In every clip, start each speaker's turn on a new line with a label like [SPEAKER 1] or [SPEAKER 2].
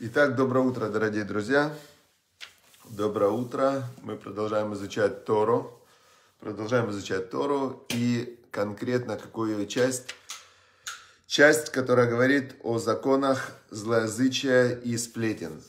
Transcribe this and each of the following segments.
[SPEAKER 1] Итак, доброе утро, дорогие друзья. Доброе утро. Мы продолжаем изучать Тору. Продолжаем изучать Тору и конкретно какую часть. Часть, которая говорит о законах злоязычия и сплетен.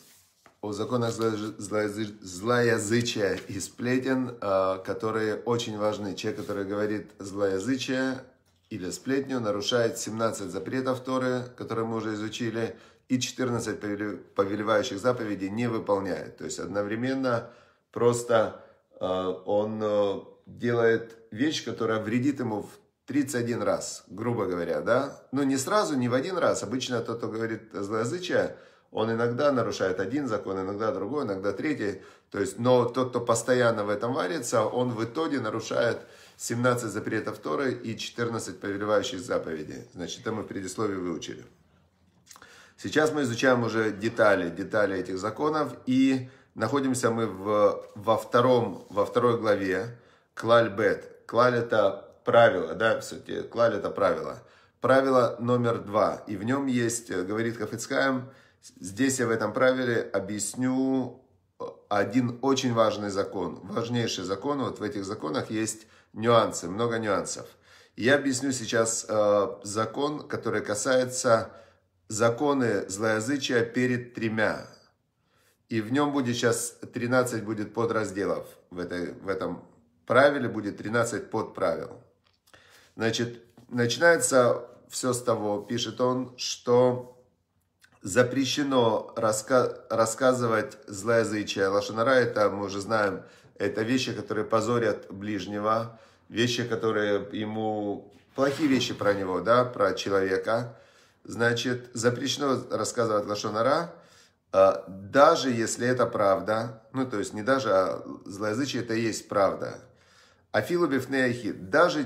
[SPEAKER 1] О законах злоязы... злоязычия и сплетен, а, которые очень важны. Человек, который говорит злоязычие, или сплетню, нарушает 17 запретов Торы, которые мы уже изучили, и 14 повелевающих заповедей не выполняет. То есть одновременно просто э, он э, делает вещь, которая вредит ему в 31 раз, грубо говоря, да? Ну, не сразу, не в один раз. Обычно тот, кто говорит злоязычие, он иногда нарушает один закон, иногда другой, иногда третий. То есть, но тот, кто постоянно в этом варится, он в итоге нарушает 17 запретов Торы и 14 повелевающих заповедей. Значит, это мы в предисловии выучили. Сейчас мы изучаем уже детали, детали этих законов, и находимся мы в, во, втором, во второй главе Клаль Бет. Клаль это правило, да, в сути, клаль это правило. Правило номер два, и в нем есть, э, говорит Хафицкаем, здесь я в этом правиле объясню э, один очень важный закон, важнейший закон, вот в этих законах есть нюансы, много нюансов. Я объясню сейчас э, закон, который касается законы злоязычия перед тремя. И в нем будет сейчас 13 будет подразделов. В, этой, в этом правиле будет 13 подправил. Значит, начинается все с того, пишет он, что запрещено раска рассказывать злоязычие. Лошанара, это мы уже знаем, это вещи, которые позорят ближнего, вещи, которые ему... Плохие вещи про него, да, про человека – Значит, запрещено рассказывать лошонара, а, даже если это правда, ну, то есть не даже, а злоязычие это и есть правда. Афилу бифнеяхид, даже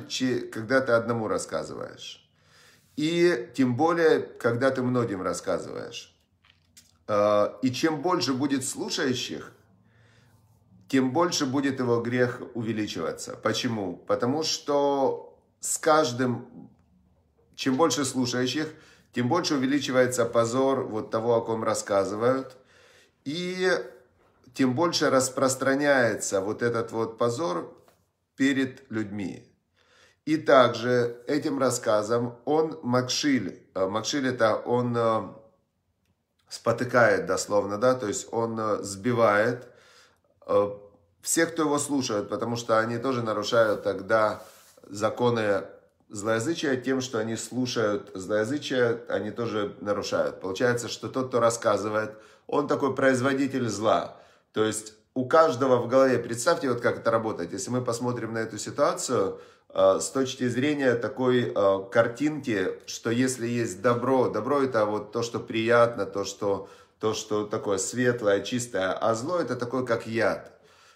[SPEAKER 1] когда ты одному рассказываешь. И тем более, когда ты многим рассказываешь. А, и чем больше будет слушающих, тем больше будет его грех увеличиваться. Почему? Потому что с каждым, чем больше слушающих, тем больше увеличивается позор вот того, о ком рассказывают, и тем больше распространяется вот этот вот позор перед людьми. И также этим рассказом он Макшиль, э, Макшиль это он э, спотыкает дословно, да, то есть он э, сбивает всех, кто его слушает, потому что они тоже нарушают тогда законы злоязычие тем, что они слушают злоязычие, они тоже нарушают. Получается, что тот, кто рассказывает, он такой производитель зла. То есть у каждого в голове, представьте, вот как это работает, если мы посмотрим на эту ситуацию э, с точки зрения такой э, картинки, что если есть добро, добро это вот то, что приятно, то, что, то, что такое светлое, чистое, а зло это такое, как яд.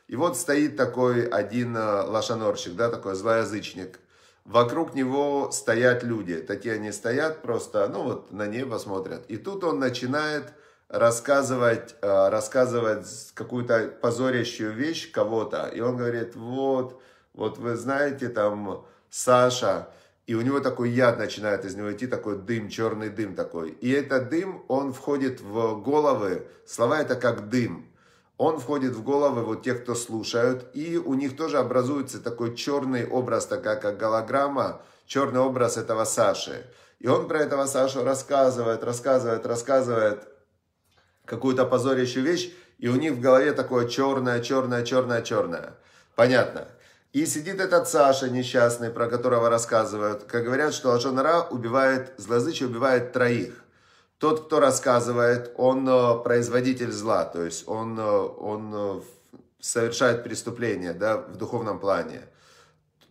[SPEAKER 1] И вот стоит такой один э, лошанорщик, да, такой злоязычник – Вокруг него стоят люди. Такие они стоят просто, ну вот на небо смотрят. И тут он начинает рассказывать, э, рассказывать какую-то позорящую вещь кого-то. И он говорит, вот, вот вы знаете, там Саша, и у него такой яд начинает из него идти, такой дым, черный дым такой. И этот дым, он входит в головы. Слова это как дым он входит в головы вот тех, кто слушают, и у них тоже образуется такой черный образ, такая как голограмма, черный образ этого Саши. И он про этого Сашу рассказывает, рассказывает, рассказывает какую-то позорящую вещь, и у них в голове такое черное, черное, черное, черное. Понятно. И сидит этот Саша несчастный, про которого рассказывают, как говорят, что Лошонара убивает, злоязычие убивает троих. Тот, кто рассказывает, он э, производитель зла, то есть он, э, он э, совершает преступление да, в духовном плане.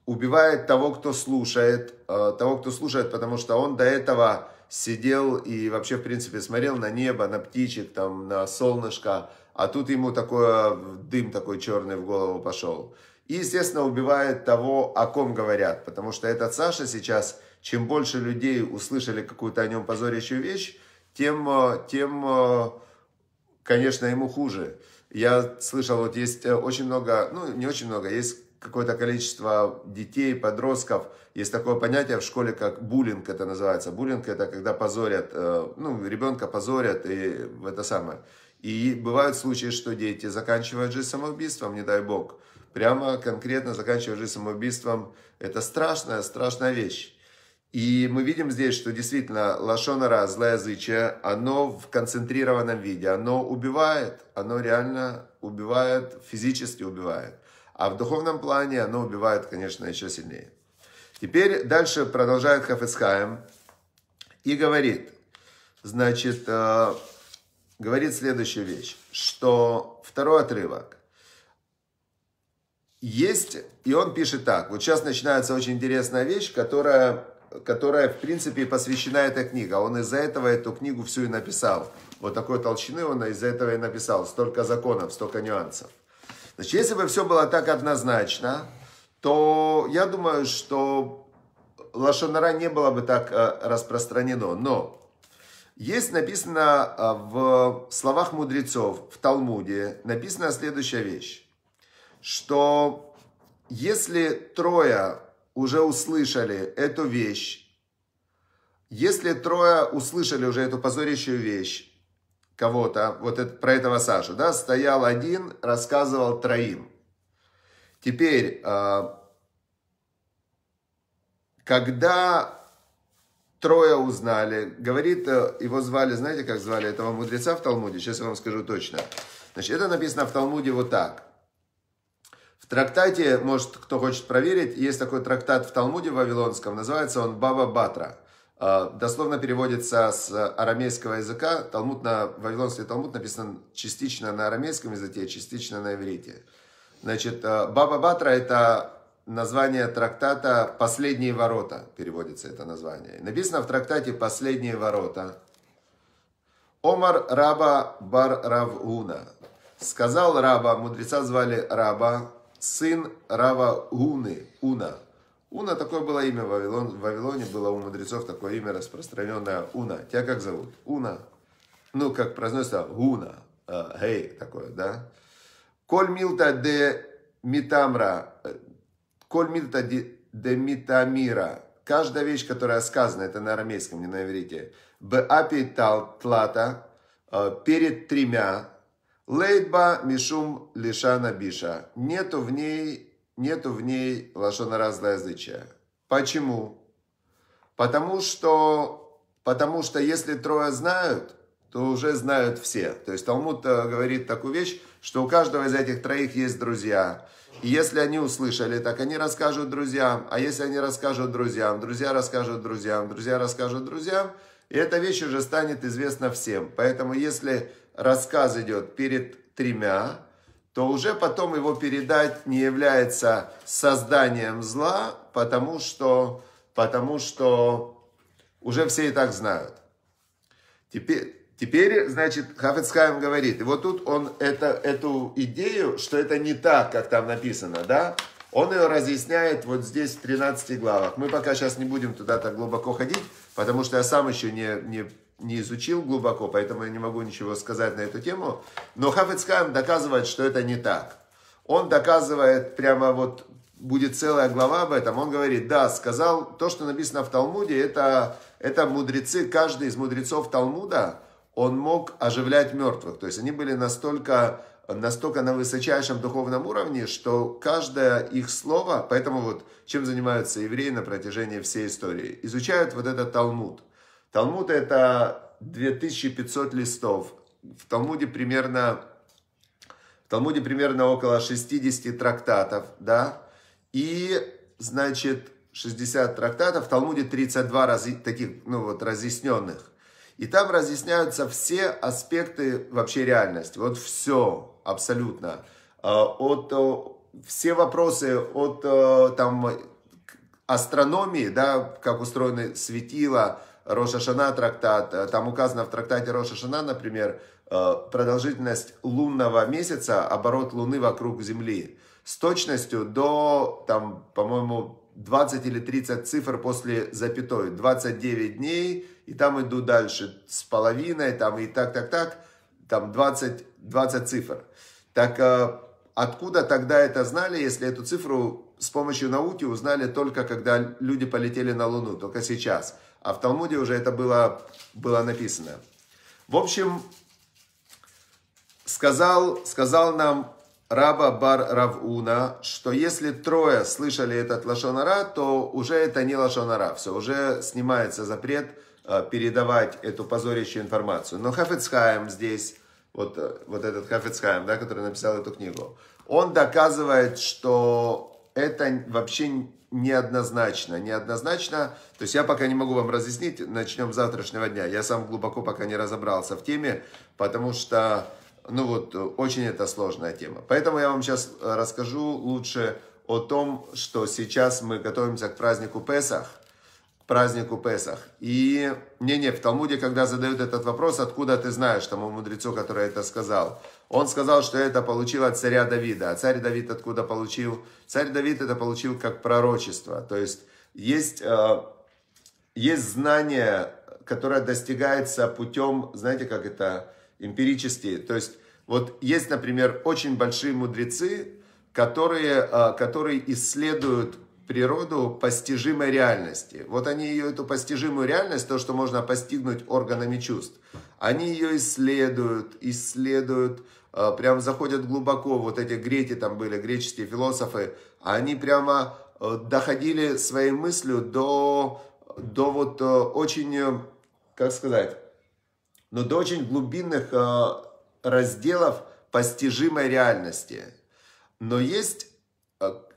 [SPEAKER 1] Убивает того, кто слушает, того, кто слушает, потому что он до этого сидел и вообще, в принципе, смотрел на небо, на птичек, там, на солнышко, а тут ему такой дым такой черный в голову пошел. И, естественно, убивает того, о ком говорят, потому что этот Саша сейчас, чем больше людей услышали какую-то о нем позорящую вещь, тем, э, тем э, конечно, ему хуже. Я слышал, вот есть э, очень много, ну, не очень много, есть какое-то количество детей, подростков. Есть такое понятие в школе, как буллинг это называется. Буллинг это когда позорят, ну, ребенка позорят и это самое. И бывают случаи, что дети заканчивают жизнь самоубийством, не дай бог. Прямо конкретно заканчивают жизнь самоубийством. Это страшная, страшная вещь. И мы видим здесь, что действительно лошонара, злоязычие, оно в концентрированном виде, оно убивает, оно реально убивает, физически убивает. А в духовном плане оно убивает, конечно, еще сильнее. Теперь дальше продолжает Хафесхайм и говорит, значит, э, говорит следующую вещь, что второй отрывок. Есть, и он пишет так, вот сейчас начинается очень интересная вещь, которая которая, в принципе, и посвящена эта книга. Он из-за этого эту книгу всю и написал. Вот такой толщины он из-за этого и написал. Столько законов, столько нюансов. Значит, если бы все было так однозначно, то я думаю, что Лошонара не было бы так э, распространено. Но есть написано э, в словах мудрецов в Талмуде, написана следующая вещь, что если трое уже услышали эту вещь, если трое услышали уже эту позорящую вещь кого-то, вот это, про этого Сашу, да, стоял один, рассказывал троим. Теперь, а, когда трое узнали, говорит, э, его звали, знаете, как звали этого мудреца в Талмуде, сейчас я вам скажу точно. Значит, это написано в Талмуде вот так. В трактате, может, кто хочет проверить, есть такой трактат в Талмуде Вавилонском, называется он Баба Батра. А, дословно переводится с арамейского языка. Талмуд на, Вавилонский Талмуд написан частично на арамейском языке, частично на иврите. Значит, а, Баба Батра – это название трактата «Последние ворота», переводится это название. Написано в трактате «Последние ворота». Омар Раба Бар Равуна. Сказал Раба, мудреца звали Раба, сын Рава Уны, Уна. Уна такое было имя в Вавилон, в Вавилоне, было у мудрецов такое имя распространенное Уна. Тебя как зовут? Уна. Ну, как произносится Уна. А, Гей, hey, такое, да? Коль милта де митамра, э, коль милта де, де митамира. Каждая вещь, которая сказана, это на арамейском, не на иврите. Б апи тал тлата, э, перед тремя, Лейба мишум лишана биша. Нету в ней, нету в ней лошона разноязычия. Почему? Потому что, потому что если трое знают, то уже знают все. То есть Талмуд э, говорит такую вещь, что у каждого из этих троих есть друзья. И если они услышали, так они расскажут друзьям. А если они расскажут друзьям, друзья расскажут друзьям, друзья расскажут друзьям, и эта вещь уже станет известна всем. Поэтому если рассказ идет перед тремя, то уже потом его передать не является созданием зла, потому что, потому что уже все и так знают. Теперь, теперь значит, Хафецхайм говорит, и вот тут он это, эту идею, что это не так, как там написано, да, он ее разъясняет вот здесь в 13 главах. Мы пока сейчас не будем туда так глубоко ходить, потому что я сам еще не, не не изучил глубоко, поэтому я не могу ничего сказать на эту тему. Но Хафицкайм доказывает, что это не так. Он доказывает прямо вот, будет целая глава об этом, он говорит, да, сказал, то, что написано в Талмуде, это, это мудрецы, каждый из мудрецов Талмуда, он мог оживлять мертвых. То есть они были настолько, настолько на высочайшем духовном уровне, что каждое их слово, поэтому вот чем занимаются евреи на протяжении всей истории, изучают вот этот Талмуд – Талмуд это 2500 листов. В Талмуде примерно, в Талмуде примерно около 60 трактатов, да, и, значит, 60 трактатов, в Талмуде 32 раз, таких, ну вот, разъясненных. И там разъясняются все аспекты вообще реальности. Вот все, абсолютно. А, от, все вопросы от там, астрономии, да, как устроены светила, Роша трактат, э, там указано в трактате Роша например, э, продолжительность лунного месяца, оборот Луны вокруг Земли, с точностью до, там, по-моему, 20 или 30 цифр после запятой, 29 дней, и там иду дальше с половиной, там и так, так, так, там 20, 20 цифр. Так э, откуда тогда это знали, если эту цифру с помощью науки узнали только когда люди полетели на Луну, только сейчас а в Талмуде уже это было, было написано. В общем, сказал, сказал нам Раба Бар Равуна, что если трое слышали этот лошонара, то уже это не лошонара. Все, уже снимается запрет э, передавать эту позорящую информацию. Но Хафицхайм здесь, вот, э, вот этот Хафицхайм, да, который написал эту книгу, он доказывает, что это вообще неоднозначно, неоднозначно. То есть я пока не могу вам разъяснить, начнем с завтрашнего дня. Я сам глубоко пока не разобрался в теме, потому что, ну вот, очень это сложная тема. Поэтому я вам сейчас э, расскажу лучше о том, что сейчас мы готовимся к празднику Песах – празднику Песах. И не-не, в Талмуде, когда задают этот вопрос, откуда ты знаешь тому мудрецу, который это сказал, он сказал, что это получил от царя Давида. А царь Давид откуда получил? Царь Давид это получил как пророчество. То есть есть, э, есть знание, которое достигается путем, знаете, как это, эмпирически. То есть вот есть, например, очень большие мудрецы, которые, э, которые исследуют природу постижимой реальности. Вот они ее, эту постижимую реальность, то, что можно постигнуть органами чувств, они ее исследуют, исследуют, э, прям заходят глубоко, вот эти греки там были, греческие философы, они прямо э, доходили своей мыслью до, до вот э, очень, как сказать, но ну, до очень глубинных разделов постижимой реальности. Но есть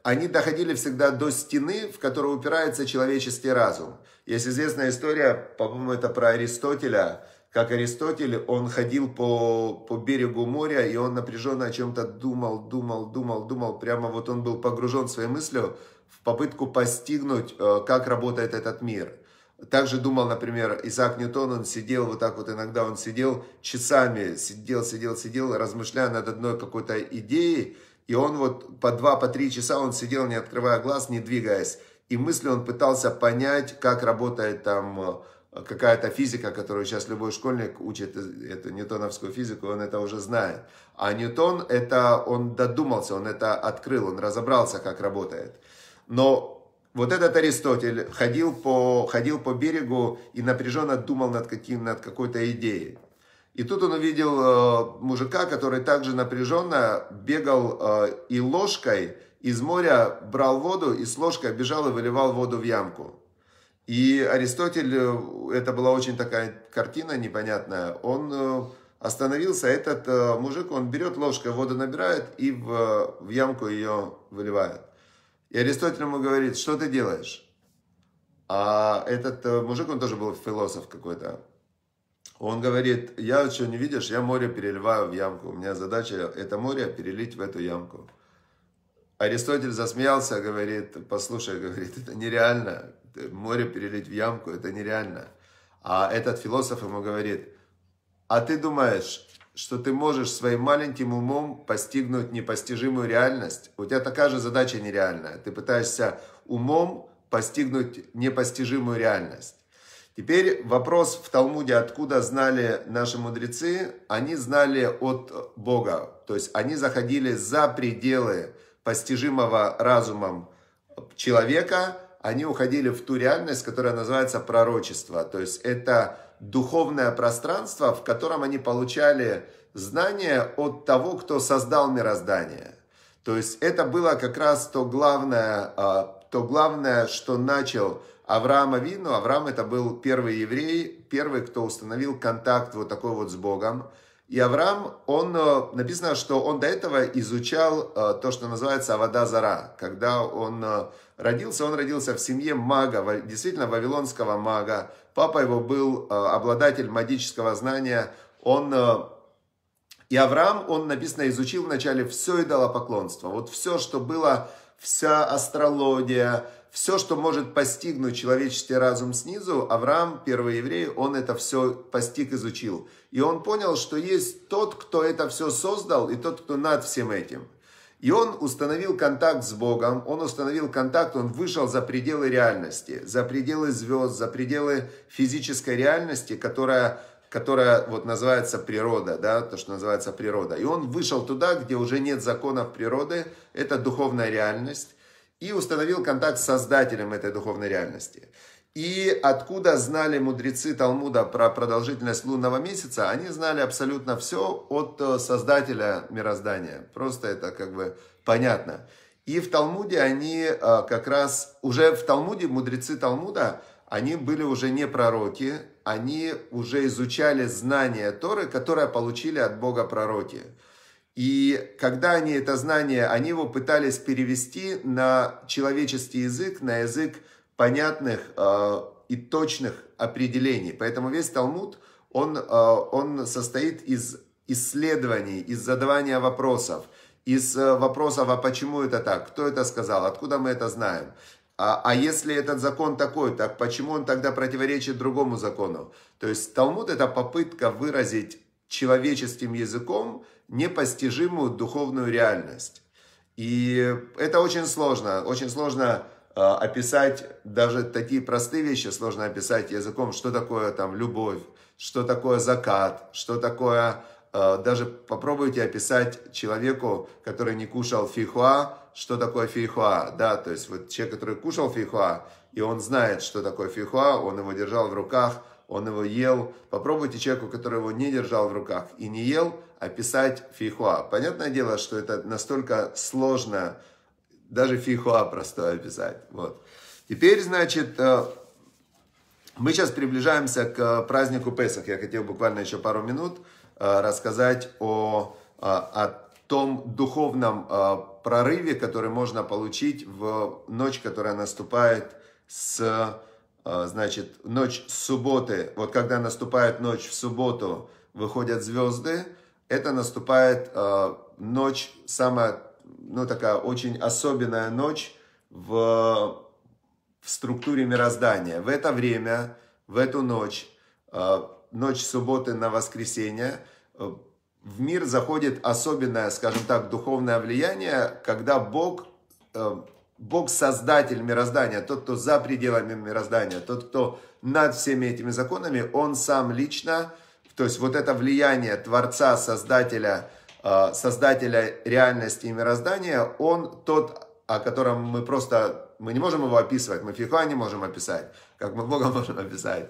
[SPEAKER 1] они доходили всегда до стены, в которую упирается человеческий разум. Есть известная история, по-моему, это про Аристотеля, как Аристотель, он ходил по, по берегу моря, и он напряженно о чем-то думал, думал, думал, думал. Прямо вот он был погружен своей мыслью в попытку постигнуть, э, как работает этот мир. Также думал, например, Исаак Ньютон, он сидел вот так вот, иногда он сидел часами, сидел, сидел, сидел, размышляя над одной какой-то идеей, и он вот по два, по три часа он сидел, не открывая глаз, не двигаясь. И мысли он пытался понять, как работает там э, какая-то физика, которую сейчас любой школьник учит э, эту ньютоновскую физику, он это уже знает. А Ньютон, это он додумался, он это открыл, он разобрался, как работает. Но вот этот Аристотель ходил по, ходил по берегу и напряженно думал над, каким, над какой-то идеей. И тут он увидел э, мужика, который также напряженно бегал э, и ложкой из моря брал воду и с ложкой бежал и выливал воду в ямку. И Аристотель, э, это была очень такая картина непонятная, он остановился, этот мужик, он берет ложкой, воду набирает и в, в ямку ее выливает. И Аристотель ему говорит, что ты делаешь? А этот мужик, он тоже был философ какой-то, он говорит, я что не видишь, я море переливаю в ямку. У меня задача это море перелить в эту ямку. Аристотель засмеялся, говорит, послушай, говорит, это нереально. Море перелить в ямку, это нереально. А этот философ ему говорит, а ты думаешь, что ты можешь своим маленьким умом постигнуть непостижимую реальность? У тебя такая же задача нереальная. Ты пытаешься умом постигнуть непостижимую реальность. Теперь вопрос в Талмуде, откуда знали наши мудрецы? Они знали от Бога, то есть они заходили за пределы постижимого разумом человека, они уходили в ту реальность, которая называется пророчество. То есть это духовное пространство, в котором они получали знания от того, кто создал мироздание. То есть это было как раз то главное, а, то главное, что начал Авраама Вину, Авраам это был первый еврей, первый, кто установил контакт вот такой вот с Богом. И Авраам, он, э, написано, что он до этого изучал э, то, что называется Авада Зара. Когда он э, родился, он родился в семье мага, действительно вавилонского мага. Папа его был обладатель магического знания. Он и Авраам, он написано, изучил вначале все и поклонство, Вот все, что было вся астрология, все, что может постигнуть человеческий разум снизу, Авраам, первый еврей, он это все постиг, изучил. И он понял, что есть тот, кто это все создал, и тот, кто над всем этим. И он установил контакт с Богом, он установил контакт, он вышел за пределы реальности, за пределы звезд, за пределы физической реальности, которая которая вот называется природа, да, то, что называется природа. И он вышел туда, где уже нет законов природы, это духовная реальность, и установил контакт с создателем этой духовной реальности. И откуда знали мудрецы Талмуда про продолжительность лунного месяца, они знали абсолютно все от э, создателя мироздания. Просто это как бы понятно. И в Талмуде они э, как раз, уже в Талмуде, мудрецы Талмуда, они были уже не пророки, они уже изучали знания Торы, которые получили от Бога пророки. И когда они это знание, они его пытались перевести на человеческий язык, на язык понятных э, и точных определений. Поэтому весь Талмуд, он, э, он состоит из исследований, из задавания вопросов, из э, вопросов, а почему это так, кто это сказал, откуда мы это знаем. А, а если этот закон такой, так почему он тогда противоречит другому закону? То есть Талмуд это попытка выразить человеческим языком непостижимую духовную реальность. И это очень сложно, очень сложно э, описать даже такие простые вещи, сложно описать языком, что такое там любовь, что такое закат, что такое а, даже попробуйте описать человеку, который не кушал фихуа, что такое фейхуа, да, то есть вот человек, который кушал фейхуа, и он знает, что такое фейхуа, он его держал в руках, он его ел. Попробуйте человеку, который его не держал в руках и не ел, описать фейхуа. Понятное дело, что это настолько сложно, даже фейхуа просто описать. Вот. Теперь, значит, э, мы сейчас приближаемся к э, празднику Песах. Я хотел буквально еще пару минут э, рассказать о, о том духовном э, прорыве, который можно получить в ночь, которая наступает с, э, значит, ночь с субботы. Вот когда наступает ночь в субботу, выходят звезды, это наступает э, ночь, самая, ну, такая очень особенная ночь в, в структуре мироздания. В это время, в эту ночь, э, ночь субботы на воскресенье, э, в мир заходит особенное, скажем так, духовное влияние, когда Бог, э, Бог создатель мироздания, тот, кто за пределами мироздания, тот, кто над всеми этими законами, он сам лично, то есть вот это влияние Творца, Создателя, э, Создателя реальности и мироздания, он тот, о котором мы просто, мы не можем его описывать, мы фиха не можем описать, как мы Бога можем описать.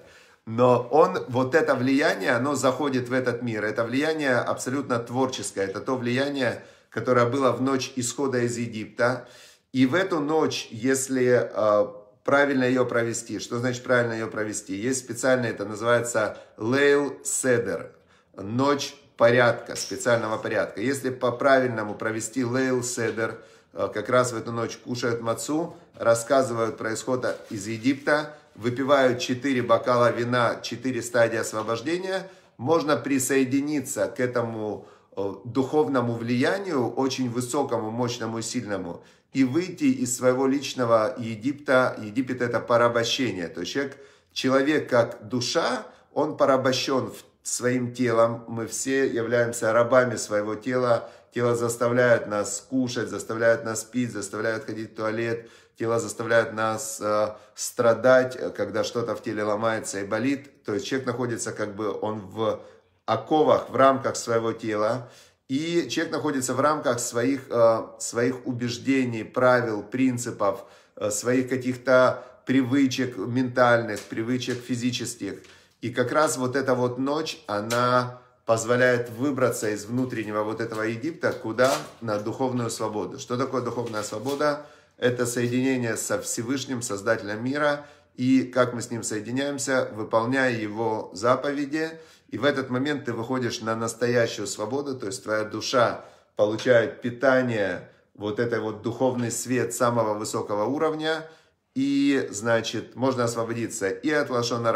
[SPEAKER 1] Но он, вот это влияние, оно заходит в этот мир. Это влияние абсолютно творческое. Это то влияние, которое было в ночь исхода из Египта. И в эту ночь, если э, правильно ее провести, что значит правильно ее провести? Есть специально, это называется Лейл Седер, ночь порядка, специального порядка. Если по-правильному провести Лейл Седер, э, как раз в эту ночь кушают мацу, рассказывают происхода из Египта, выпивают 4 бокала вина, 4 стадии освобождения, можно присоединиться к этому э, духовному влиянию, очень высокому, мощному сильному, и выйти из своего личного Египта. Египет – это порабощение. То есть человек, человек как душа, он порабощен своим телом. Мы все являемся рабами своего тела. Тело заставляет нас кушать, заставляет нас пить, заставляет ходить в туалет, Тело заставляет нас э, страдать, э, когда что-то в теле ломается и болит. То есть человек находится как бы, он в оковах, в рамках своего тела. И человек находится в рамках своих, э, своих убеждений, правил, принципов, э, своих каких-то привычек ментальных, привычек физических. И как раз вот эта вот ночь, она позволяет выбраться из внутреннего вот этого Египта куда? На духовную свободу. Что такое духовная свобода? это соединение со Всевышним, Создателем мира, и как мы с ним соединяемся, выполняя его заповеди. И в этот момент ты выходишь на настоящую свободу, то есть твоя душа получает питание, вот этой вот духовный свет самого высокого уровня, и, значит, можно освободиться и от лошона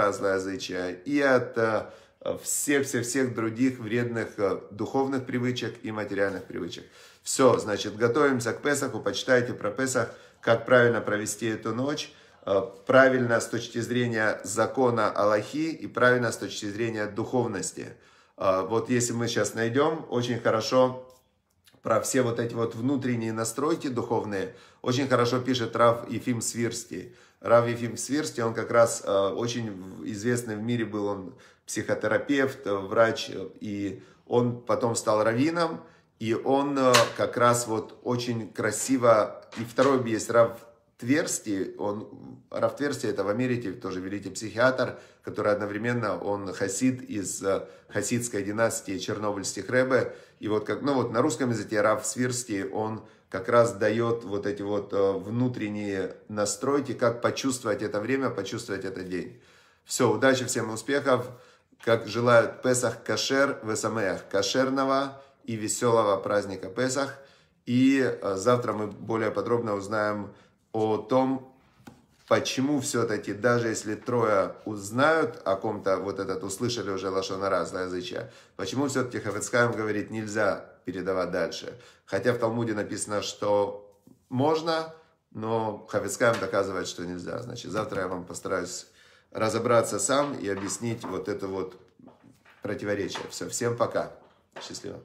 [SPEAKER 1] и от э, всех-всех-всех других вредных э, духовных привычек и материальных привычек. Все, значит, готовимся к Песаху, почитайте про Песах, как правильно провести эту ночь, э, правильно с точки зрения закона Аллахи и правильно с точки зрения духовности. Э, вот если мы сейчас найдем, очень хорошо про все вот эти вот внутренние настройки духовные, очень хорошо пишет Рав Ефим Свирский. Рав Ефим Свирский, он как раз очень известный в мире был, он психотерапевт, э, врач, э, и он потом стал раввином, и он э, как раз вот очень красиво, и второй есть Рав Тверский, он, Рав Тверский это в Америке тоже великий психиатр, который одновременно, он хасид из хасидской династии чернобыльских рэбе, и вот как, ну вот на русском языке Рав Свирский, он как раз дает вот эти вот внутренние настройки, как почувствовать это время, почувствовать этот день. Все, удачи, всем успехов как желают Песах Кашер Весамеях, кошерного и веселого праздника Песах. И э, завтра мы более подробно узнаем о том, почему все-таки, даже если трое узнают о ком-то, вот этот, услышали уже лошонара, злоязычие, почему все-таки Хафецкаем говорит, нельзя передавать дальше. Хотя в Талмуде написано, что можно, но Хафицкаем доказывает, что нельзя. Значит, завтра я вам постараюсь разобраться сам и объяснить вот это вот противоречие. Все, всем пока. Счастливо.